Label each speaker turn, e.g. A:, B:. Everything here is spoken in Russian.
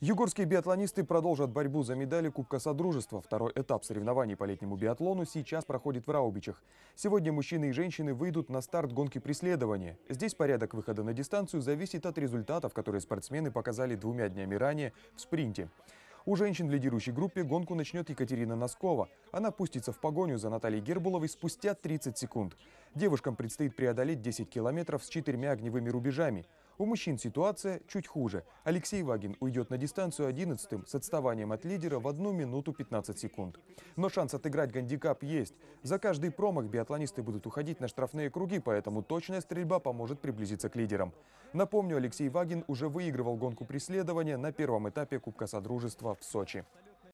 A: Югорские биатлонисты продолжат борьбу за медали Кубка Содружества. Второй этап соревнований по летнему биатлону сейчас проходит в Раубичах. Сегодня мужчины и женщины выйдут на старт гонки преследования. Здесь порядок выхода на дистанцию зависит от результатов, которые спортсмены показали двумя днями ранее в спринте. У женщин в лидирующей группе гонку начнет Екатерина Носкова. Она пустится в погоню за Натальей Гербуловой спустя 30 секунд. Девушкам предстоит преодолеть 10 километров с четырьмя огневыми рубежами. У мужчин ситуация чуть хуже. Алексей Вагин уйдет на дистанцию 11-м с отставанием от лидера в 1 минуту 15 секунд. Но шанс отыграть гандикап есть. За каждый промах биатлонисты будут уходить на штрафные круги, поэтому точная стрельба поможет приблизиться к лидерам. Напомню, Алексей Вагин уже выигрывал гонку преследования на первом этапе Кубка Содружества в Сочи.